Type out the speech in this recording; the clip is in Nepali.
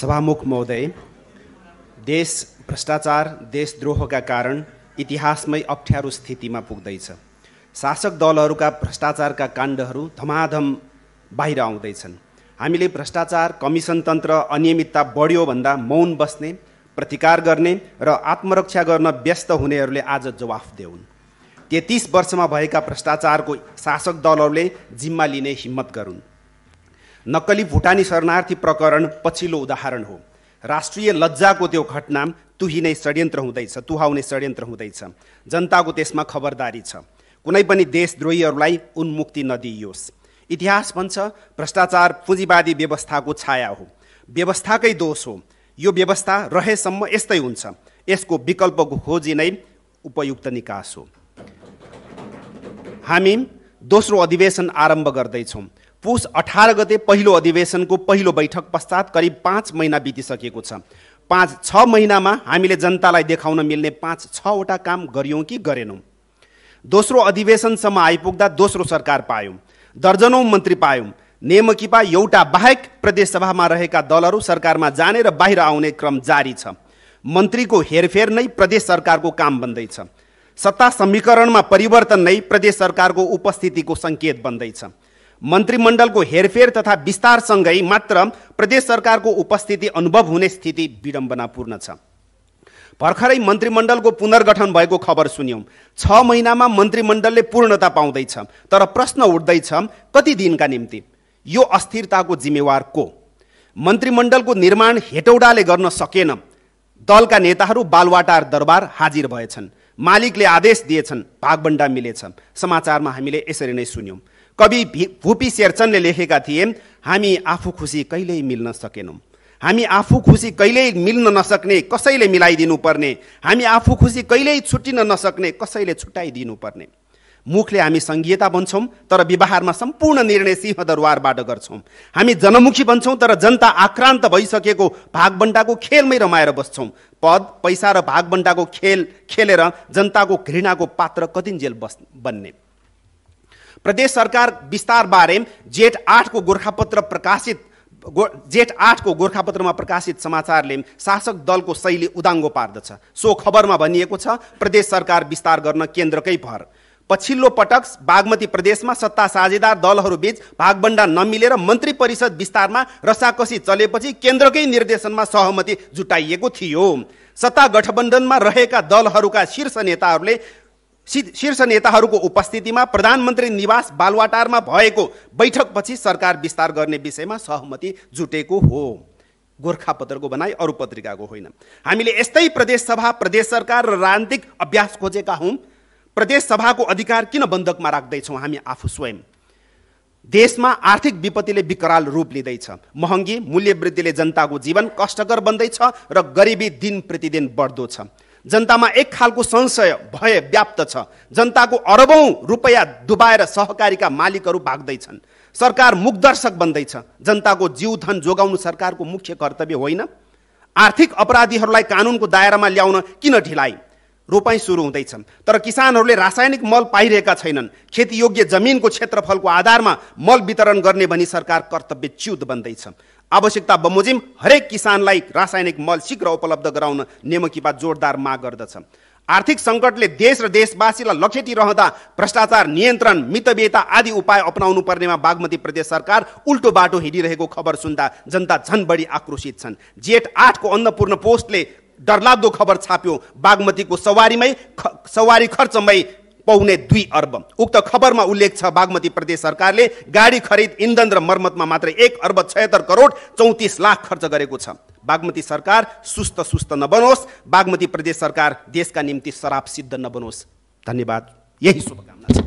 सभामुख महोदय देश भ्रष्टाचार देशद्रोहका कारण इतिहासमै अप्ठ्यारो स्थितिमा पुग्दैछ शासक दलहरूका भ्रष्टाचारका काण्डहरू धमाधम बाहिर आउँदैछन् हामीले भ्रष्टाचार कमिसन तन्त्र अनियमितता बढ्यो भन्दा मौन बस्ने प्रतिकार गर्ने र आत्मरक्षा गर्न व्यस्त हुनेहरूले आज जवाफ देऊन् तेत्तिस वर्षमा भएका भ्रष्टाचारको शासक दलहरूले जिम्मा लिने हिम्मत गरून् नक्कली भुटानी शरणार्थी प्रकरण पछिल्लो उदाहरण हो राष्ट्रिय लज्जाको त्यो घटना तुहिने षड्यन्त्र हुँदैछ तुहाउने षड्यन्त्र हुँदैछ जनताको त्यसमा खबरदारी छ कुनै पनि देशद्रोहीहरूलाई उन्मुक्ति नदिइयोस् इतिहास भन्छ भ्रष्टाचार पुँजीवादी व्यवस्थाको छाया हो व्यवस्थाकै दोष हो यो व्यवस्था रहेसम्म यस्तै हुन्छ यसको विकल्प खोजी नै उपयुक्त निकास हो हामी दोस्रो अधिवेशन आरम्भ गर्दैछौँ पुस अठार गते पहिलो अधिवेशनको पहिलो बैठक पश्चात करिब पाँच महिना बितिसकेको छ पाँच छ महिनामा हामीले जनतालाई देखाउन मिल्ने पाँच छवटा काम गऱ्यौँ कि गरेनौँ दोस्रो अधिवेशनसम्म आइपुग्दा दोस्रो सरकार पायौँ दर्जनौँ मन्त्री पायौँ नेमकिपा एउटा बाहेक प्रदेशसभामा रहेका दलहरू सरकारमा जाने र बाहिर आउने क्रम जारी छ मन्त्रीको हेरफेर नै प्रदेश सरकारको काम बन्दैछ सत्ता समीकरणमा परिवर्तन नै प्रदेश सरकारको उपस्थितिको सङ्केत बन्दैछ मन्त्रीमण्डलको हेरफेर तथा विस्तारसँगै मात्र प्रदेश सरकारको उपस्थिति अनुभव हुने स्थिति विडम्बनापूर्ण छ भर्खरै मन्त्रीमण्डलको पुनर्गठन भएको खबर सुन्यौँ छ महिनामा मन्त्रीमण्डलले पूर्णता पाउँदैछ तर प्रश्न उठ्दैछ कति दिनका निम्ति यो अस्थिरताको जिम्मेवार को मन्त्रीमण्डलको निर्माण हेटौडाले गर्न सकेन दलका नेताहरू बालवाटार दरबार हाजिर भएछन् मालिकले आदेश दिएछन् भागबन्डा मिलेछ समाचारमा हामीले यसरी नै सुन्यौँ कवि भूपी शेरचनले लेखेका थिए हामी आफू खुसी कहिल्यै मिल्न सकेनौँ हामी आफू खुसी कहिल्यै मिल्न नसक्ने कसैले मिलाइदिनुपर्ने हामी आफू खुसी कहिल्यै छुट्टिन नसक्ने कसैले छुट्याइदिनुपर्ने मुखले हामी सङ्घीयता बन्छौँ तर व्यवहारमा सम्पूर्ण निर्णय सिंहदरबारबाट गर्छौँ हामी जनमुखी बन्छौँ तर जनता आक्रान्त भइसकेको भागबन्टाको खेलमै रमाएर बस्छौँ पद पैसा र भागबन्टाको खेल खेलेर जनताको घृणाको पात्र कतिन्जेल बस् बन्ने प्रदेश सरकार विस्तारबारे जेठ आठको गोर्खापत्र प्रकाशित गो जेठ आठको गोर्खापत्रमा प्रकाशित समाचारले शासक दलको शैली उदाङ्गो पार्दछ सो खबरमा भनिएको छ प्रदेश सरकार विस्तार गर्न केन्द्रकै भर पछिल्लो पटक बागमती प्रदेशमा सत्ता साझेदार दलहरूबीच भागबण्डा नमिलेर मन्त्री परिषद विस्तारमा रसाकसी चलेपछि केन्द्रकै निर्देशनमा सहमति जुटाइएको थियो सत्ता गठबन्धनमा रहेका दलहरूका शीर्ष नेताहरूले शीर्ष नेताहरूको उपस्थितिमा प्रधानमन्त्री निवास बालवाटारमा भएको बैठकपछि सरकार विस्तार गर्ने विषयमा सहमति जुटेको हो गोर्खापत्रको बनाई अरू पत्रिकाको होइन हामीले यस्तै सभा प्रदेश सरकार र राजनीतिक अभ्यास खोजेका हौँ सभाको अधिकार किन बन्धकमा राख्दैछौँ हामी आफू स्वयं देशमा आर्थिक विपत्तिले विकराल रूप लिँदैछ महँगी मूल्यवृद्धिले जनताको जीवन कष्टकर बन्दैछ र गरिबी दिन प्रतिदिन बढ्दो छ जनतामा एक खालको संशय भय व्याप्त छ जनताको अरबौँ रुपैयाँ दुबाएर सहकारीका मालिकहरू भाग्दैछन् सरकार मुखदर्शक बन्दैछ जनताको जीवधन जोगाउनु सरकारको मुख्य कर्तव्य होइन आर्थिक अपराधीहरूलाई कानुनको दायरामा ल्याउन किन ढिलाइ रोपाइँ सुरु हुँदैछ तर किसानहरूले रासायनिक मल पाइरहेका छैनन् खेतीयोग्य जमिनको क्षेत्रफलको आधारमा मल वितरण गर्ने भनी सरकार कर्तव्य च्युत बन्दैछ आवश्यकता बमोजिम हरेक किसानलाई रासायनिक मल शीघ्र उपलब्ध गराउन नेमकिपा जोरदार माग गर्दछ आर्थिक सङ्कटले देश र देशवासीलाई लखेटी रहँदा भ्रष्टाचार नियन्त्रण मितव्ययता आदि उपाय अपनाउनु पर्नेमा बागमती प्रदेश सरकार उल्टो बाटो हिँडिरहेको खबर सुन्दा जनता झन् बढी आक्रोशित छन् जेठ आठको अन्नपूर्ण पोस्टले डरलाग्दो खबर छाप्यो बागमतीको सवारीमै ख सवारी खर्चमै पौने दुई अर्ब उक्त खबरमा उल्लेख छ बागमती प्रदेश सरकारले गाडी खरिद इन्धन र मर्मतमा मात्र एक अर्ब छयत्तर करोड चौतिस लाख खर्च गरेको छ बागमती सरकार सुस्त सुस्त नबनोस् बागमती प्रदेश सरकार देशका निम्ति शराब सिद्ध नबनोस् धन्यवाद यही शुभकामना छ